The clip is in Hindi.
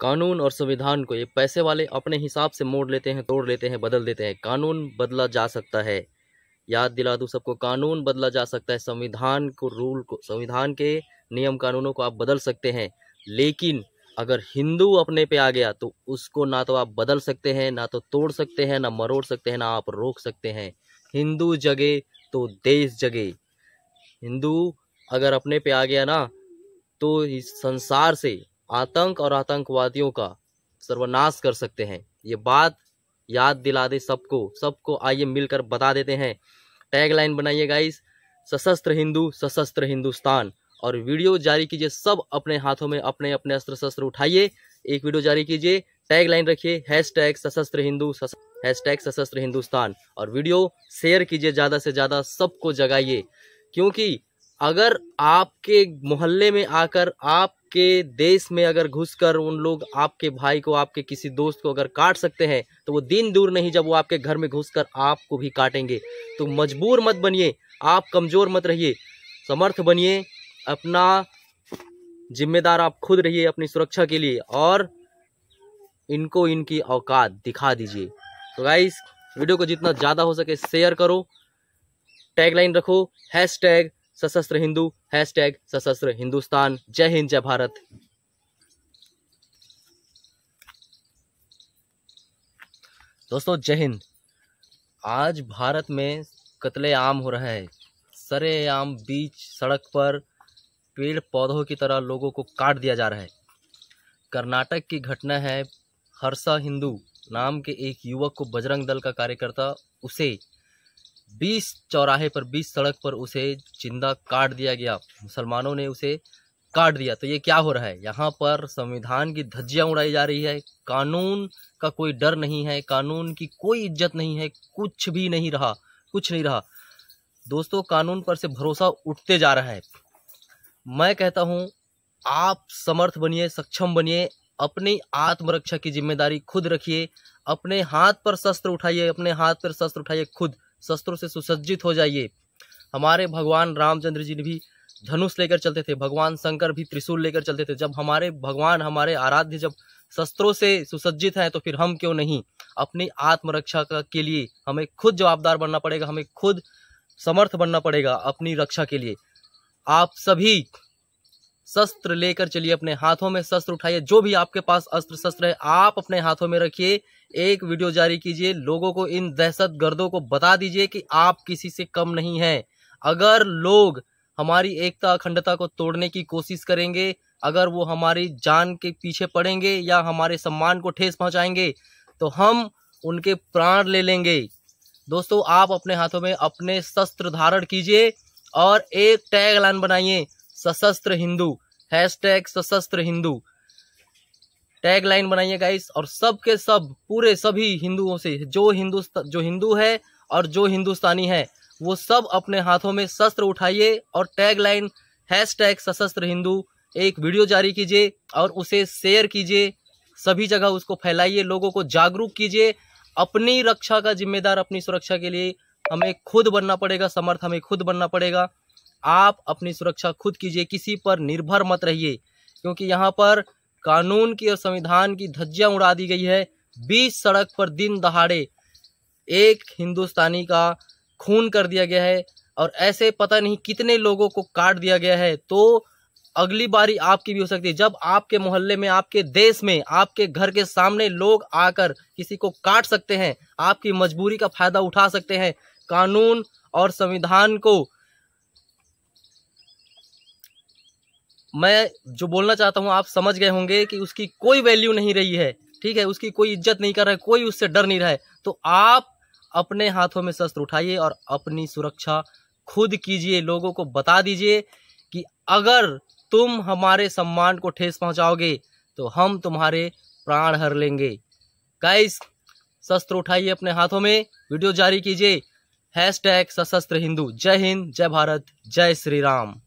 कानून और संविधान को ये पैसे वाले अपने हिसाब से मोड़ लेते हैं तोड़ लेते हैं बदल देते हैं कानून बदला जा सकता है याद दिला दूँ सबको कानून बदला जा सकता है संविधान को रूल को संविधान के नियम कानूनों को आप बदल सकते हैं लेकिन अगर हिंदू अपने पे आ गया तो उसको ना तो आप बदल सकते हैं ना तो तोड़ सकते हैं ना मरोड़ सकते हैं ना आप रोक सकते हैं हिंदू जगे तो देश जगे हिंदू अगर अपने पे आ गया ना तो इस संसार से आतंक और आतंकवादियों का सर्वनाश कर सकते हैं ये बात याद दिला दे सबको सबको आइए मिलकर बता देते हैं टैगलाइन बनाइए गाइस सशस्त्र हिंदू सशस्त्र हिंदुस्तान और वीडियो जारी कीजिए सब अपने हाथों में अपने अपने अस्त्र शस्त्र उठाइए एक वीडियो जारी कीजिए टैग लाइन रखिए हैश टैग सशस्त्र हिंदू हैश टैग सशस्त्र हिंदुस्तान और वीडियो शेयर कीजिए ज़्यादा से ज़्यादा सबको जगाइए क्योंकि अगर आपके मोहल्ले में आकर आपके देश में अगर घुसकर उन लोग आपके भाई को आपके किसी दोस्त को अगर काट सकते हैं तो वो दिन दूर नहीं जब वो आपके घर में घुसकर आपको भी काटेंगे तो मजबूर मत बनिए आप कमज़ोर मत रहिए समर्थ बनिए अपना जिम्मेदार आप खुद रहिए अपनी सुरक्षा के लिए और इनको इनकी औकात दिखा दीजिए तो गाइस वीडियो को जितना ज़्यादा हो सके शेयर करो टैगलाइन रखो हैश टैग सशस्त्र हिंदू हैशटैग सशस्त्र हिंदुस्तान जय हिंद जय भारत दोस्तों जय हिंद आज भारत में कतले आम हो रहा है सरे आम बीच सड़क पर पेड़ पौधों की तरह लोगों को काट दिया जा रहा है कर्नाटक की घटना है हर्षा हिंदू नाम के एक युवक को बजरंग दल का कार्यकर्ता उसे बीस चौराहे पर बीस सड़क पर उसे जिंदा काट दिया गया मुसलमानों ने उसे काट दिया तो ये क्या हो रहा है यहाँ पर संविधान की धज्जियाँ उड़ाई जा रही है कानून का कोई डर नहीं है कानून की कोई इज्जत नहीं है कुछ भी नहीं रहा कुछ नहीं रहा दोस्तों कानून पर से भरोसा उठते जा रहा है मैं कहता हूँ आप समर्थ बनिए सक्षम बनिए अपनी आत्मरक्षा की जिम्मेदारी खुद रखिए अपने हाथ पर शस्त्र उठाइए अपने हाथ पर शस्त्र उठाइए खुद शस्त्रों से सुसज्जित हो जाइए हमारे भगवान रामचंद्र जी ने भी धनुष लेकर चलते थे भगवान शंकर भी त्रिशूल लेकर चलते थे जब हमारे भगवान हमारे आराध्य जब शस्त्रों से सुसज्जित हैं तो फिर हम क्यों नहीं अपनी आत्मरक्षा के लिए हमें खुद जवाबदार बनना पड़ेगा हमें खुद समर्थ बनना पड़ेगा अपनी रक्षा के लिए आप सभी शस्त्र लेकर चलिए अपने हाथों में शस्त्र उठाइए जो भी आपके पास अस्त्र शस्त्र है आप अपने हाथों में रखिए एक वीडियो जारी कीजिए लोगों को इन दहशत गर्दों को बता दीजिए कि आप किसी से कम नहीं हैं अगर लोग हमारी एकता अखंडता को तोड़ने की कोशिश करेंगे अगर वो हमारी जान के पीछे पड़ेंगे या हमारे सम्मान को ठेस पहुंचाएंगे तो हम उनके प्राण ले लेंगे दोस्तों आप अपने हाथों में अपने शस्त्र धारण कीजिए और एक टैग लाइन बनाइए सशस्त्र हिंदू हैश टैग सशस्त्र हिंदू टैग लाइन बनाइए गाइस और सबके सब पूरे सभी हिंदुओं से जो हिंदू जो हिंदू है और जो हिंदुस्तानी है वो सब अपने हाथों में शस्त्र उठाइए और टैग लाइन हैश टैग सशस्त्र हिंदू एक वीडियो जारी कीजिए और उसे शेयर कीजिए सभी जगह उसको फैलाइए लोगों को जागरूक कीजिए अपनी रक्षा का जिम्मेदार अपनी सुरक्षा के लिए हमें खुद बनना पड़ेगा समर्थ हमें खुद बनना पड़ेगा आप अपनी सुरक्षा खुद कीजिए किसी पर निर्भर मत रहिए क्योंकि यहाँ पर कानून की और संविधान की धज्जियाँ उड़ा दी गई है बीच सड़क पर दिन दहाड़े एक हिंदुस्तानी का खून कर दिया गया है और ऐसे पता नहीं कितने लोगों को काट दिया गया है तो अगली बारी आपकी भी हो सकती है जब आपके मोहल्ले में आपके देश में आपके घर के सामने लोग आकर किसी को काट सकते हैं आपकी मजबूरी का फायदा उठा सकते हैं कानून और संविधान को मैं जो बोलना चाहता हूँ आप समझ गए होंगे कि उसकी कोई वैल्यू नहीं रही है ठीक है उसकी कोई इज्जत नहीं कर रहा है कोई उससे डर नहीं रहा है तो आप अपने हाथों में शस्त्र उठाइए और अपनी सुरक्षा खुद कीजिए लोगों को बता दीजिए कि अगर तुम हमारे सम्मान को ठेस पहुंचाओगे तो हम तुम्हारे प्राण हर लेंगे गाइस शस्त्र उठाइए अपने हाथों में वीडियो जारी कीजिए हैश टैग सशस्त्र हिंदू जय हिंद जय भारत जय श्री राम